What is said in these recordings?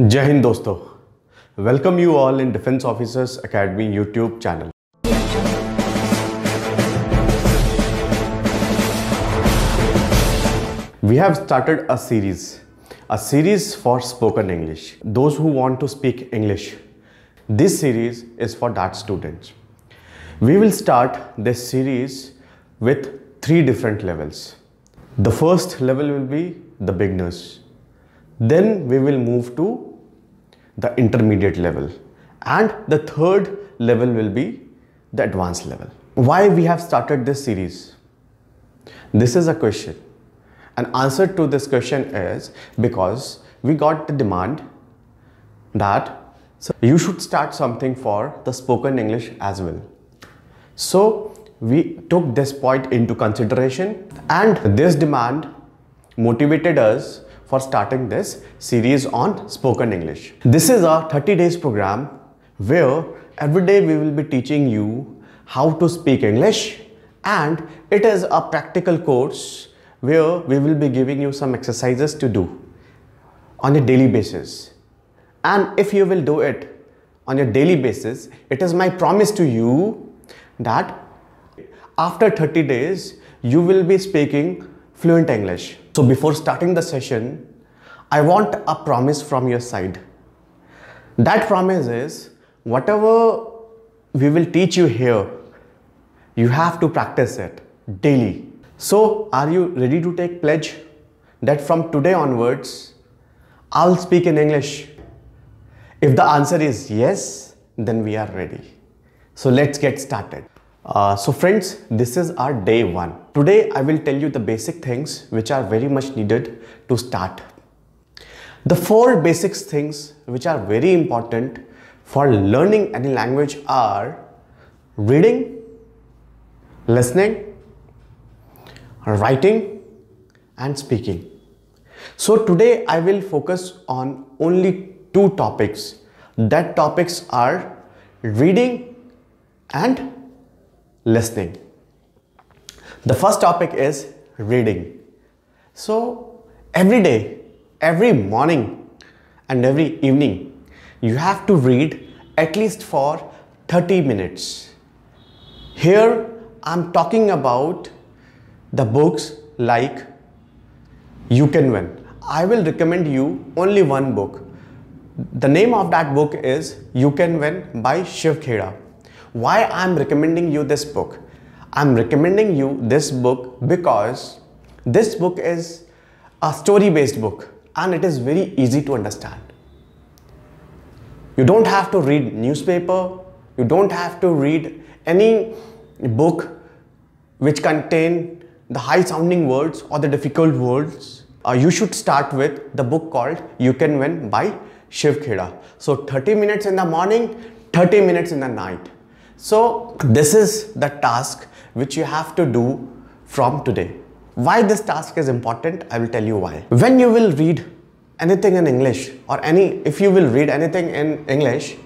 जय हिंद दोस्तों welcome you all in defence officers academy YouTube channel We have started a series, a series for spoken English. Those who want to speak English, this series is for that students. We will start this series with three different levels. The first level will be the beginners. Then we will move to the intermediate level and the third level will be the advanced level. Why we have started this series? This is a question. An answer to this question is because we got the demand that so you should start something for the spoken English as well. So we took this point into consideration and this demand motivated us for starting this series on spoken English. This is a 30 days program where every day we will be teaching you how to speak English and it is a practical course where we will be giving you some exercises to do on a daily basis. And if you will do it on a daily basis, it is my promise to you that after 30 days, you will be speaking fluent English. So before starting the session, I want a promise from your side. That promise is whatever we will teach you here, you have to practice it daily. So are you ready to take pledge that from today onwards, I'll speak in English? If the answer is yes, then we are ready. So let's get started. Uh, so friends, this is our day one. Today, I will tell you the basic things which are very much needed to start. The four basic things which are very important for learning any language are reading, listening, writing and speaking. So today I will focus on only two topics. That topics are reading and listening. The first topic is reading. So, every day, every morning, and every evening, you have to read at least for 30 minutes. Here, I'm talking about the books like You Can Win. I will recommend you only one book. The name of that book is You Can Win by Shiv Kheda. Why I'm recommending you this book? I'm recommending you this book because this book is a story-based book and it is very easy to understand. You don't have to read newspaper, you don't have to read any book which contain the high sounding words or the difficult words. Uh, you should start with the book called You Can Win by Shiv Kheda. So 30 minutes in the morning, 30 minutes in the night. So this is the task which you have to do from today. Why this task is important, I will tell you why. When you will read anything in English or any, if you will read anything in English,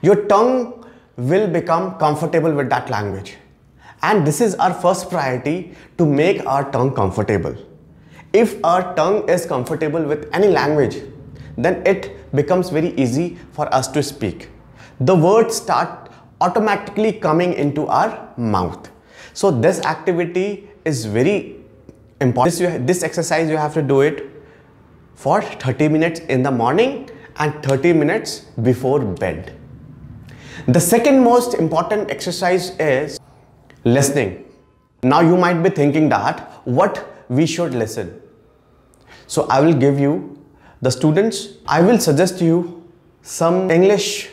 your tongue will become comfortable with that language. And this is our first priority to make our tongue comfortable. If our tongue is comfortable with any language, then it becomes very easy for us to speak. The words start automatically coming into our mouth. So this activity is very important. This, this exercise you have to do it for 30 minutes in the morning and 30 minutes before bed. The second most important exercise is listening. Now you might be thinking that what we should listen. So I will give you the students, I will suggest you some English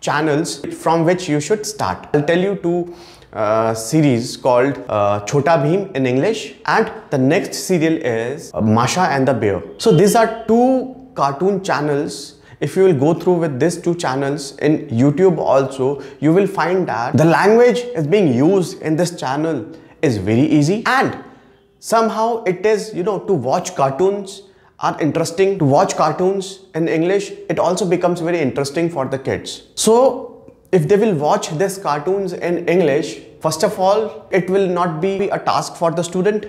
channels from which you should start. I'll tell you two uh, series called uh, Chota Bhim in English and the next serial is uh, Masha and the Bear. So these are two cartoon channels if you will go through with these two channels in YouTube also, you will find that the language is being used in this channel is very easy and somehow it is, you know, to watch cartoons are interesting to watch cartoons in English, it also becomes very interesting for the kids. So if they will watch these cartoons in English, first of all, it will not be a task for the student.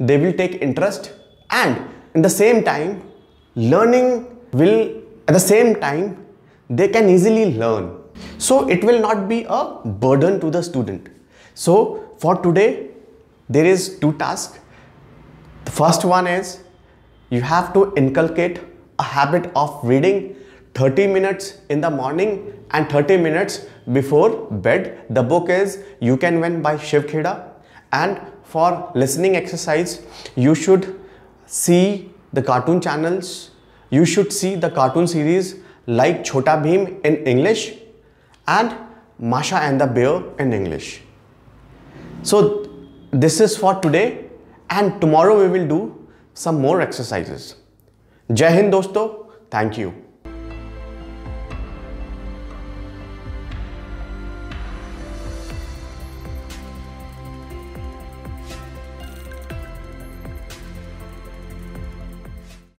They will take interest and in the same time, learning will at the same time, they can easily learn. So it will not be a burden to the student. So for today, there is two tasks. The first one is you have to inculcate a habit of reading 30 minutes in the morning and 30 minutes before bed. The book is You Can Win by Shiv Kheda. And for listening exercise, you should see the cartoon channels. You should see the cartoon series like Chota Bhim in English and Masha and the Bear in English. So this is for today and tomorrow we will do some more exercises. Jai Hind दोस्तों, thank you.